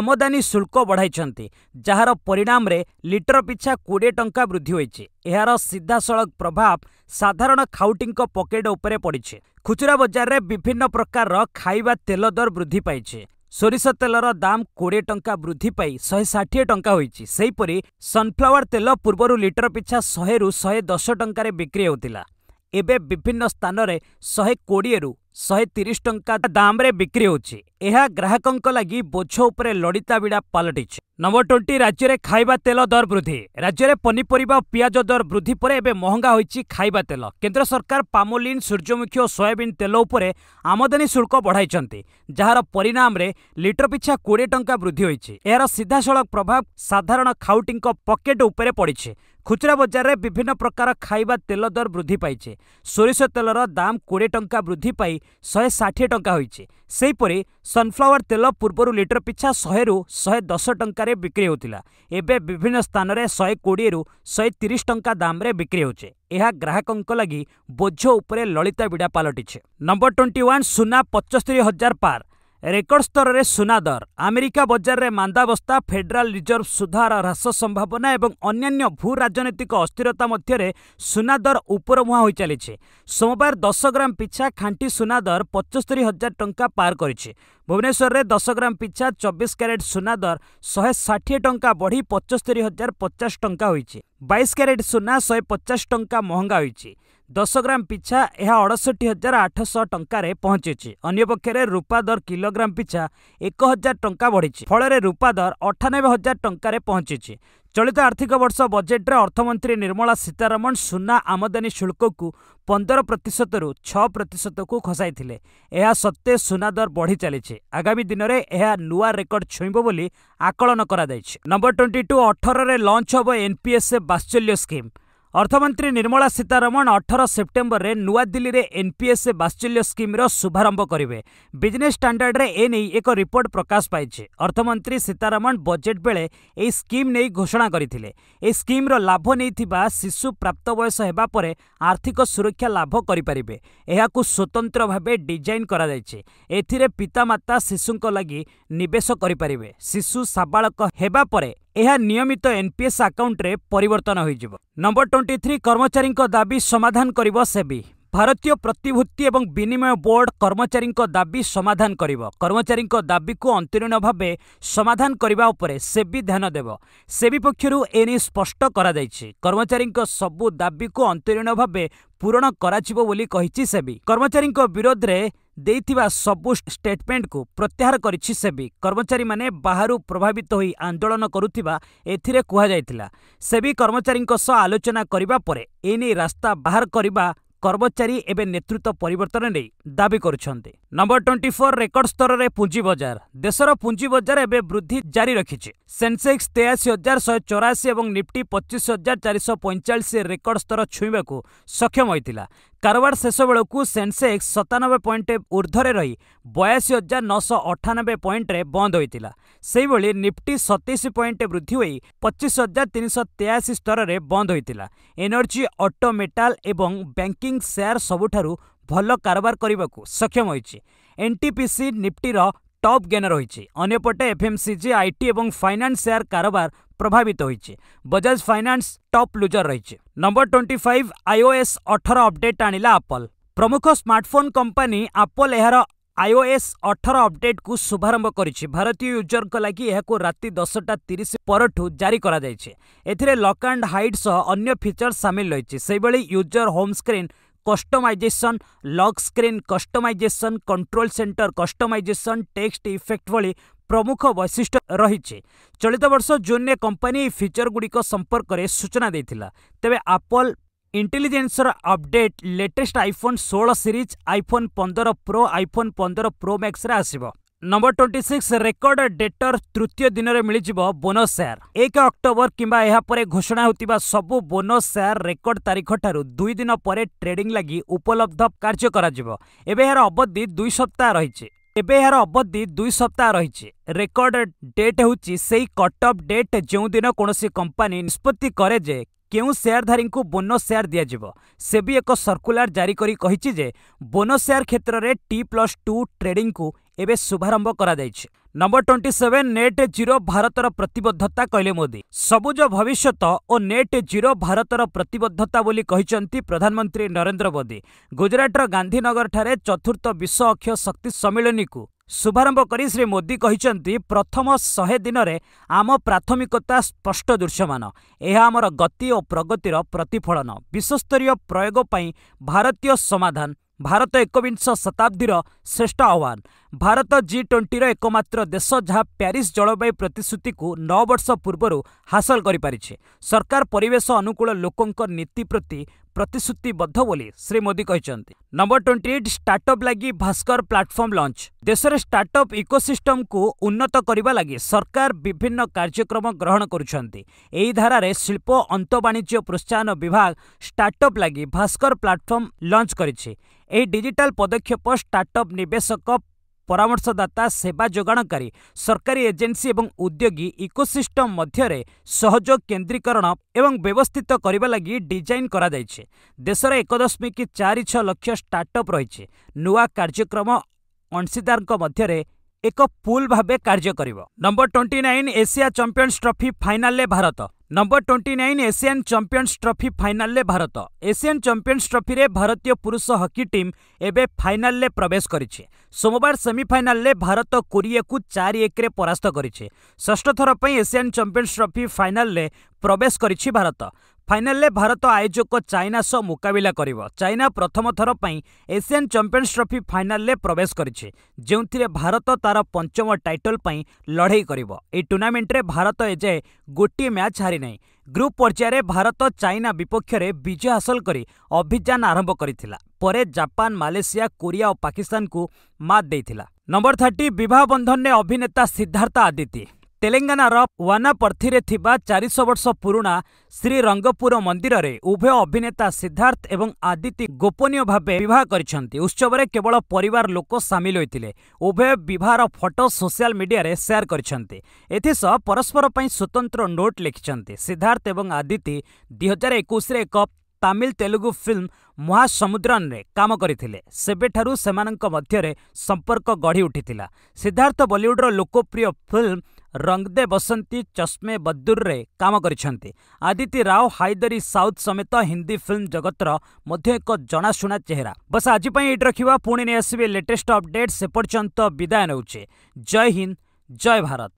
ଆମଦାନୀ ଶୁଳ୍କ ବଢ଼ାଇଛନ୍ତି ଯାହାର ପରିଣାମରେ ଲିଟର ପିଛା କୋଡ଼ିଏ ଟଙ୍କା ବୃଦ୍ଧି ହୋଇଛି ଏହାର ସିଧାସଳଖ ପ୍ରଭାବ ସାଧାରଣ ଖାଉଟିଙ୍କ ପକେଟ୍ ଉପରେ ପଡ଼ିଛି ଖୁଚୁରା ବଜାରରେ ବିଭିନ୍ନ ପ୍ରକାରର ଖାଇବା ତେଲ ଦର ବୃଦ୍ଧି ପାଇଛି ସୋରିଷ ତେଲର ଦାମ୍ କୋଡ଼ିଏ ଟଙ୍କା ବୃଦ୍ଧି ପାଇ ଶହେ ଷାଠିଏ ଟଙ୍କା ହୋଇଛି ସେହିପରି ସନ୍ଫ୍ଲାୱାର୍ ତେଲ ପୂର୍ବରୁ ଲିଟର ପିଛା ଶହେରୁ ଶହେ ଦଶ ଟଙ୍କାରେ ବିକ୍ରି ହେଉଥିଲା ଏବେ ବିଭିନ୍ନ ସ୍ଥାନରେ ଶହେ କୋଡ଼ିଏରୁ ଶହେ ତିରିଶ ଟଙ୍କା ଦାମରେ ବିକ୍ରି ହେଉଛି ଏହା ଗ୍ରାହକଙ୍କ ଲାଗି ବୋଝ ଉପରେ ଲଡ଼ିତା ବିଡ଼ା ପାଲଟିଛି ନମ୍ବର ଟ୍ୱେଣ୍ଟି ରାଜ୍ୟରେ ଖାଇବା ତେଲ ଦର ବୃଦ୍ଧି ରାଜ୍ୟରେ ପନିପରିବା ଓ ପିଆଜ ଦର ବୃଦ୍ଧି ପରେ ଏବେ ମହଙ୍ଗା ହୋଇଛି ଖାଇବା ତେଲ କେନ୍ଦ୍ର ସରକାର ପାମୋଲିନ୍ ସୂର୍ଯ୍ୟମୁଖୀ ଓ ସୋୟାବିନ୍ ତେଲ ଉପରେ ଆମଦାନୀ ଶୁଳ୍କ ବଢ଼ାଇଛନ୍ତି ଯାହାର ପରିଣାମରେ ଲିଟର ପିଛା କୋଡ଼ିଏ ଟଙ୍କା ବୃଦ୍ଧି ହୋଇଛି ଏହାର ସିଧାସଳଖ ପ୍ରଭାବ ସାଧାରଣ ଖାଉଟିଙ୍କ ପକେଟ୍ ଉପରେ ପଡ଼ିଛି খুচরা বজারে বিভিন্ন প্রকার খাইবা তেল দর বৃদ্ধি পাইছে সোরিষ তেলর দাম কোড়ি টঙ্কা বৃদ্ধি পাই শহে ষাঠিয়ে টঙ্কা হয়েছে সেইপরি সনফ্লাওয়ার তেল পূর্বর লিটর পিছা শহেরু শহে দশ টঙ্কায় বিক্রি হেউলা এবে বিভিন্ন স্থানরে শহে কোড়িয়েরু শহে তিরিশ টঙ্কা দামে বিক্রি হেউছে ଏହା ଗ୍ରାହକଙ୍କ ଲାଗି ବୋଝ ଉପରେ ଲଳିତା ବିଡ଼ା ପାଲଟିଛି ନମ୍ବର ଟ୍ୱେଣ୍ଟି ୱାନ୍ ସୁନା ପଞ୍ଚସ୍ତରୀ ହଜାର ପାର ରେକର୍ଡ ସ୍ତରରେ ସୁନା ଦର ଆମେରିକା ବଜାରରେ ମାନ୍ଦାବସ୍ଥା ଫେଡେରାଲ ରିଜର୍ଭ ସୁଧହାର ହ୍ରାସ ସମ୍ଭାବନା ଏବଂ ଅନ୍ୟାନ୍ୟ ଭୂ ରାଜନୈତିକ ଅସ୍ଥିରତା ମଧ୍ୟରେ ସୁନା ଦର ଉପରମୁହାଁ ହୋଇଚାଲିଛି ସୋମବାର ଦଶ ଗ୍ରାମ ପିଛା ଖାଣ୍ଟି ସୁନା ଦର ପଞ୍ଚସ୍ତରୀ ହଜାର ଟଙ୍କା ପାର କରିଛି ଭୁବନେଶ୍ୱରରେ ଦଶ ଗ୍ରାମ ପିଛା ଚବିଶ କ୍ୟାରେଟ୍ ସୁନା ଦର ଶହେ ଷାଠିଏ ଟଙ୍କା ବଢ଼ି ପଞ୍ଚସ୍ତରୀ ହଜାର ପଚାଶ ଟଙ୍କା ହୋଇଛି ବାଇଶ କ୍ୟାରେଟ୍ ସୁନା ଶହେ ପଚାଶ ଟଙ୍କା ମହଙ୍ଗା ହୋଇଛି ଦଶ ଗ୍ରାମ ପିଛା ଏହା ଅଠଷଠି ହଜାର ଆଠଶହ ଟଙ୍କାରେ ପହଞ୍ଚିଛି ଅନ୍ୟପକ୍ଷରେ ରୂପା ଦର କିଲୋଗ୍ରାମ ପିଛା ଏକ ହଜାର ଟଙ୍କା ବଢ଼ିଛି ଫଳରେ ରୂପା ଦର ଅଠାନବେ ହଜାର ଟଙ୍କାରେ ପହଞ୍ଚିଛି ଚଳିତ ଆର୍ଥିକ ବର୍ଷ ବଜେଟ୍ରେ ଅର୍ଥମନ୍ତ୍ରୀ ନିର୍ମଳା ସୀତାରମଣ ସୁନା ଆମଦାନୀ ଶୁଳ୍କକୁ ପନ୍ଦର ପ୍ରତିଶତରୁ ଛଅ ପ୍ରତିଶତକୁ ଖସାଇଥିଲେ ଏହା ସତ୍ତ୍ୱେ ସୁନା ଦର ବଢ଼ି ଚାଲିଛି ଆଗାମୀ ଦିନରେ ଏହା ନୂଆ ରେକର୍ଡ ଛୁଇଁବ ବୋଲି ଆକଳନ କରାଯାଇଛି ନମ୍ବର ଟ୍ୱେଣ୍ଟି ଟୁ ଅଠରରେ ଲଞ୍ଚ ହେବ ଏନ୍ପିଏସ୍ ବାତ୍ସଲ୍ୟ ସ୍କିମ୍ ଅର୍ଥମନ୍ତ୍ରୀ ନିର୍ମଳା ସୀତାରମଣ ଅଠର ସେପ୍ଟେମ୍ବରରେ ନୂଆଦିଲ୍ଲୀରେ ଏନ୍ପିଏସ୍ ବାତ୍ସଲ୍ୟ ସ୍କିମ୍ର ଶୁଭାରମ୍ଭ କରିବେ ବିଜନେସ୍ ଷ୍ଟାଣ୍ଡାର୍ଡରେ ଏ ନେଇ ଏକ ରିପୋର୍ଟ ପ୍ରକାଶ ପାଇଛି ଅର୍ଥମନ୍ତ୍ରୀ ସୀତାରମଣ ବଜେଟ୍ ବେଳେ ଏହି ସ୍କିମ୍ ନେଇ ଘୋଷଣା କରିଥିଲେ ଏହି ସ୍କିମ୍ର ଲାଭ ନେଇଥିବା ଶିଶୁ ପ୍ରାପ୍ତ ବୟସ ହେବା ପରେ ଆର୍ଥିକ ସୁରକ୍ଷା ଲାଭ କରିପାରିବେ ଏହାକୁ ସ୍ୱତନ୍ତ୍ର ଭାବେ ଡିଜାଇନ୍ କରାଯାଇଛି ଏଥିରେ ପିତାମାତା ଶିଶୁଙ୍କ ଲାଗି ନିବେଶ କରିପାରିବେ ଶିଶୁ ସାବାଳକ ହେବା ପରେ এয়া নিয়মিত এনপিএস অ্যাকাউন্ট রে পরিবর্তন হইজিবো নাম্বার 23 কর্মচারী কো দাবি সমাধান করিব সেবি ভারতীয় প্রতিভুতি এবং বিনিময় বোর্ড কর্মচারী কো দাবি সমাধান করিব কর্মচারী কো দাবি কো অন্তিম ভাবে সমাধান করিবা উপরে সেবি ধ্যান দেব সেবি পক্ষরু এনি স্পষ্ট করা যাইছে কর্মচারী কো সবু দাবি কো অন্তিম ভাবে ପୂରଣ କରାଯିବ ବୋଲି କହିଛି ସେବି କର୍ମଚାରୀଙ୍କ ବିରୋଧରେ ଦେଇଥିବା ସବୁ ଷ୍ଟେଟମେଣ୍ଟକୁ ପ୍ରତ୍ୟାହାର କରିଛି ସେବି କର୍ମଚାରୀମାନେ ବାହାରୁ ପ୍ରଭାବିତ ହୋଇ ଆନ୍ଦୋଳନ କରୁଥିବା ଏଥିରେ କୁହାଯାଇଥିଲା ସେବି କର୍ମଚାରୀଙ୍କ ସହ ଆଲୋଚନା କରିବା ପରେ ଏନେଇ ରାସ୍ତା ବାହାର କରିବା କର୍ମଚାରୀ ଏବେ ନେତୃତ୍ୱ ପରିବର୍ତ୍ତନ ନେଇ ଦାବି କରୁଛନ୍ତି ନମ୍ବର ଟ୍ୱେଣ୍ଟି ଫୋର୍ ରେକର୍ଡ ସ୍ତରରେ ପୁଞ୍ଜି ବଜାର ଦେଶର ପୁଞ୍ଜି ବଜାର ଏବେ ବୃଦ୍ଧି ଜାରି ରଖିଛି ସେନ୍ସେକ୍ସ ତେୟାଅଶୀ ହଜାର ଶହେ ଚଉରାଅଶୀ ଏବଂ ନିଫ୍ଟି ପଚିଶ ହଜାର ଚାରିଶହ ପଇଁଚାଳିଶ ରେକର୍ଡ ସ୍ତର ଛୁଇଁବାକୁ ସକ୍ଷମ ହୋଇଥିଲା କାରବାର ଶେଷ ବେଳକୁ ସେନ୍ସେକ୍ସ ସତାନବେ ପଏଣ୍ଟ ଉର୍ଦ୍ଧ୍ୱରେ ରହି ବୟାଅଶୀ ହଜାର ନଅଶହ ଅଠାନବେ ପଏଣ୍ଟରେ ବନ୍ଦ ହୋଇଥିଲା ସେହିଭଳି ନିଫ୍ଟି ସତେଇଶ ପଏଣ୍ଟ ବୃଦ୍ଧି ହୋଇ ପଚିଶ ହଜାର ତିନିଶହ ତେୟାଅଶୀ ସ୍ତରରେ ବନ୍ଦ ହୋଇଥିଲା ଏନର୍ଜି ଅଟୋ ମେଟାଲ ଏବଂ ବ୍ୟାଙ୍କିଂ ସେୟାର ସବୁଠାରୁ ଭଲ କାରବାର କରିବାକୁ ସକ୍ଷମ ହୋଇଛି ଏନ୍ଟିପିସି ନିଫ୍ଟିର টপ গেন রয়েছে অন্যপটে এফএমসিজি আইটি এবং ফাইন্যান্স শেয়ার কারবার প্রভাবিত হয়েছে বজাজ ফাইন্যান্স টপ লুজর রয়েছে নম্বর টোয়েন্টি ফাইভ আইওএস অঠর অপডেট আনিলা আপল প্রমুখ স্মার্টফোন কোম্পানি আপল এর আইওএস অঠর অপডেটକୁ ଶୁଭାରମ୍ଭ କରିଛି ଭାରତୀୟ ୟୁଜରଙ୍କ ଲାଗି ଏହାକୁ ରାତି ଦଶଟା ତିରିଶ ପରଠୁ ଜାରି କରାଯାଇଛି ଏଥିରେ ଲକ୍ ଆଣ୍ଡ ହାଇଟ୍ ସହ ଅନ୍ୟ ଫିଚର ସାମିଲ ରହିଛି ସେହିଭଳି user home screen customisation lock screen customisation control centre customisation text effect ଭଳି ପ୍ରମୁଖ ବୈଶିଷ୍ଟ୍ୟ ରହିଛି ଚଳିତ ବର୍ଷ ଜୁନ୍ରେ କମ୍ପାନୀ ଏହି ଫିଚରଗୁଡ଼ିକ ସମ୍ପର୍କରେ ସୂଚନା ଦେଇଥିଲା ତେବେ ଆପଲ୍ ଇଣ୍ଟେଲିଜେନ୍ସର ଅପଡେଟ୍ ଲେଟେଷ୍ଟ ଆଇଫୋନ୍ ଷୋହଳ ସିରିଜ୍ ଆଇଫୋନ୍ ପନ୍ଦର ପ୍ରୋ ଆଇଫୋନ୍ ପନ୍ଦର ପ୍ରୋ ମ୍ୟାକ୍ସରେ ଆସିବ ନମ୍ବର ଟ୍ୱେଣ୍ଟି ସିକ୍ସ ରେକର୍ଡ ଡେଟର ତୃତୀୟ ଦିନରେ ମିଳିଯିବ ବୋନସ୍ ସେୟାର ଏକ ଅକ୍ଟୋବର କିମ୍ବା ଏହାପରେ ଘୋଷଣା ହେଉଥିବା ସବୁ ବୋନସ୍ ସେୟାର ରେକର୍ଡ ତାରିଖଠାରୁ ଦୁଇ ଦିନ ପରେ ଟ୍ରେଡିଂ ଲାଗି ଉପଲବ୍ଧ କାର୍ଯ୍ୟ କରାଯିବ ଏବେ ଏହାର ଅବଧି ଦୁଇ ସପ୍ତାହ ରହିଛି ଏବେ ଏହାର ଅବଧି ଦୁଇ ସପ୍ତାହ ରହିଛି ରେକର୍ଡ ଡେଟ୍ ହେଉଛି ସେହି କଟ୍ ଅଫ୍ ଡେଟ୍ ଯେଉଁଦିନ କୌଣସି କମ୍ପାନୀ ନିଷ୍ପତ୍ତି କରେ ଯେ କେଉଁ ସେୟାରଧାରୀଙ୍କୁ ବୋନସ୍ ସେୟାର ଦିଆଯିବ ସେବି ଏକ ସର୍କୁଲାର ଜାରି କରି କହିଛି ଯେ ବୋନସ୍ ସେୟାର କ୍ଷେତ୍ରରେ ଟି ପ୍ଲସ୍ ଟୁ ଟ୍ରେଡିଂକୁ ଏବେ ଶୁଭାରମ୍ଭ କରାଯାଇଛି number twenty seven net zero ଭାରତର ପ୍ରତିବଦ୍ଧତା କହିଲେ ମୋଦି ସବୁଜ ଭବିଷ୍ୟତ ଓ ନେଟ୍ ଜିରୋ ଭାରତର ପ୍ରତିବଦ୍ଧତା ବୋଲି କହିଛନ୍ତି ପ୍ରଧାନମନ୍ତ୍ରୀ ନରେନ୍ଦ୍ର ମୋଦି ଗୁଜରାଟର ଗାନ୍ଧୀନଗରଠାରେ ଚତୁର୍ଥ ବିଶ୍ୱ ଅକ୍ଷୟ ଶକ୍ତି ସମ୍ମିଳନୀକୁ ଶୁଭାରମ୍ଭ କରି ଶ୍ରୀ ମୋଦି କହିଛନ୍ତି ପ୍ରଥମ ଶହେ ଦିନରେ ଆମ ପ୍ରାଥମିକତା ସ୍ପଷ୍ଟ ଦୃଶ୍ୟମାନ ଏହା ଆମର ଗତି ଓ ପ୍ରଗତିର ପ୍ରତିଫଳନ ବିଶ୍ୱସ୍ତରୀୟ ପ୍ରୟୋଗ ପାଇଁ ଭାରତୀୟ ସମାଧାନ ଭାରତ ଏକବିଂଶ ଶତାବ୍ଦୀର ଶ୍ରେଷ୍ଠ ଆହ୍ୱାନ ଭାରତ ଜି ଟ୍ୱେଣ୍ଟିର ଏକମାତ୍ର ଦେଶ ଯାହା ପ୍ୟାରିସ୍ ଜଳବାୟୁ ପ୍ରତିଶ୍ରୁତିକୁ ନଅ ବର୍ଷ ପୂର୍ବରୁ ହାସଲ କରିପାରିଛି ସରକାର ପରିବେଶ ଅନୁକୂଳ ଲୋକଙ୍କ ନୀତି ପ୍ରତି ପ୍ରତିଶ୍ରୁତିବଦ୍ଧ ବୋଲି ଶ୍ରୀ ମୋଦି କହିଛନ୍ତି ନମ୍ବର ଟ୍ୱେଣ୍ଟି ଏଇଟ୍ ଷ୍ଟାର୍ଟଅପ୍ ଲାଗି ଭାସ୍କର ପ୍ଲାଟଫର୍ମ ଲଞ୍ଚ ଦେଶରେ ଷ୍ଟାର୍ଟଅପ୍ ଇକୋସିଷ୍ଟମକୁ ଉନ୍ନତ କରିବା ଲାଗି ସରକାର ବିଭିନ୍ନ କାର୍ଯ୍ୟକ୍ରମ ଗ୍ରହଣ କରୁଛନ୍ତି ଏହି ଧାରାରେ ଶିଳ୍ପ ଅନ୍ତ ବାଣିଜ୍ୟ ପ୍ରୋତ୍ସାହନ ବିଭାଗ ଷ୍ଟାର୍ଟଅପ୍ ଲାଗି ଭାସ୍କର ପ୍ଲାଟଫର୍ମ ଲଞ୍ଚ କରିଛି ଏହି ଡିଜିଟାଲ ପଦକ୍ଷେପ ଷ୍ଟାର୍ଟଅପ୍ ନିବେଶକ ପରାମର୍ଶଦାତା ସେବା ଯୋଗାଣକାରୀ ସରକାରୀ ଏଜେନ୍ସି ଏବଂ ଉଦ୍ୟୋଗୀ ଇକୋସିଷ୍ଟମ୍ ମଧ୍ୟରେ ସହଯୋଗ କେନ୍ଦ୍ରୀକରଣ ଏବଂ ବ୍ୟବସ୍ଥିତ କରିବା ଲାଗି ଡିଜାଇନ୍ କରାଯାଇଛି ଦେଶରେ ଏକ ଦଶମିକ ଚାରି ଛଅ ଲକ୍ଷ ଷ୍ଟାର୍ଟଅପ୍ ରହିଛି ନୂଆ କାର୍ଯ୍ୟକ୍ରମ ଅଂଶୀଦାରଙ୍କ ମଧ୍ୟରେ ଏକ ପୁଲ୍ ଭାବେ କାର୍ଯ୍ୟ କରିବ number twenty nine Asia Champions Trophy ଫାଇନାଲରେ Bharat number twenty nine Asian Champions Trophy ଫାଇନାଲରେ ଭାରତ ଏସିଆନ୍ ଚମ୍ପିୟନ୍ସ ଟ୍ରଫିରେ ଭାରତୀୟ ପୁରୁଷ ହକି ଟିମ୍ ଏବେ ଫାଇନାଲରେ ପ୍ରବେଶ କରିଛି ସୋମବାର ସେମିଫାଇନାଲରେ ଭାରତ କୋରିଆକୁ ଚାରି ଏକରେ ପରାସ୍ତ କରିଛି ଷଷ୍ଠ ଥର ପାଇଁ ଏସିଆନ୍ ଚମ୍ପିୟନ୍ସ ଟ୍ରଫି ଫାଇନାଲରେ ପ୍ରବେଶ କରିଛି ଭାରତ ଫାଇନାଲରେ ଭାରତ ଆୟୋଜକ ଚାଇନା ସହ ମୁକାବିଲା କରିବ ଚାଇନା ପ୍ରଥମ ଥର ପାଇଁ ଏସିଆନ୍ ଚାମ୍ପିୟନ୍ସ ଟ୍ରଫି ଫାଇନାଲରେ ପ୍ରବେଶ କରିଛି ଯେଉଁଥିରେ ଭାରତ ତାର ପଞ୍ଚମ ଟାଇଟଲ ପାଇଁ ଲଢ଼େଇ କରିବ ଏହି ଟୁର୍ଣ୍ଣାମେଣ୍ଟରେ ଭାରତ ଏଯାଏ ଗୋଟିଏ ମ୍ୟାଚ୍ ହାରିନାହିଁ ଗ୍ରୁପ୍ ପର୍ଯ୍ୟାୟରେ ଭାରତ ଚାଇନା ବିପକ୍ଷରେ ବିଜୟ ହାସଲ କରି ଅଭିଯାନ ଆରମ୍ଭ କରିଥିଲା ପରେ ଜାପାନ ମାଲେସିଆ କୋରିଆ ଓ ପାକିସ୍ତାନକୁ ମାତ୍ ଦେଇଥିଲା ନମ୍ବର ଥାର୍ଟି ବିବାହ ବନ୍ଧନରେ ଅଭିନେତା ସିଦ୍ଧାର୍ଥ ଆଦିତ୍ୟ ତେଲେଙ୍ଗାନାର ୱାନାପର୍ଥିରେ ଥିବା ଚାରିଶହ ବର୍ଷ ପୁରୁଣା ଶ୍ରୀରଙ୍ଗପୁର ମନ୍ଦିରରେ ଉଭୟ ଅଭିନେତା ସିଦ୍ଧାର୍ଥ ଏବଂ ଆଦିତି ଗୋପନୀୟ ଭାବେ ବିବାହ କରିଛନ୍ତି ଉତ୍ସବରେ କେବଳ ପରିବାର ଲୋକ ସାମିଲ ହୋଇଥିଲେ ଉଭୟ ବିବାହର ଫଟୋ ସୋସିଆଲ ମିଡିଆରେ ସେୟାର କରିଛନ୍ତି ଏଥିସହ ପରସ୍ପର ପାଇଁ ସ୍ୱତନ୍ତ୍ର ନୋଟ୍ ଲେଖିଛନ୍ତି ସିଦ୍ଧାର୍ଥ ଏବଂ ଆଦିତି ଦୁଇ ହଜାର ଏକୋଇଶରେ ଏକ ତାମିଲ ତେଲୁଗୁ ଫିଲ୍ମ ମହାସମୁଦ୍ରନରେ କାମ କରିଥିଲେ ସେବେଠାରୁ ସେମାନଙ୍କ ମଧ୍ୟରେ ସମ୍ପର୍କ ଗଢ଼ି ଉଠିଥିଲା ସିଦ୍ଧାର୍ଥ ବଲିଉଡ଼ର ଲୋକପ୍ରିୟ ଫିଲ୍ମ ରଙ୍ଗଦେ ବସନ୍ତି ଚଷ୍ମେ ବଦୁର୍ରେ କାମ କରିଛନ୍ତି ଆଦିତି ରାଓ ହାଇଦରୀ ସାଉଥ୍ ସମେତ ହିନ୍ଦୀ ଫିଲ୍ମ ଜଗତର ମଧ୍ୟ ଏକ ଜଣାଶୁଣା ଚେହେରା ବସ୍ ଆଜି ପାଇଁ ଏଇଠି ରଖିବା ପୁଣି ନେଇ ଆସିବେ ଲେଟେଷ୍ଟ ଅପଡେଟ୍ ସେ ପର୍ଯ୍ୟନ୍ତ ବିଦାୟ ନେଉଛି ଜୟ ହିନ୍ଦ ଜୟ ଭାରତ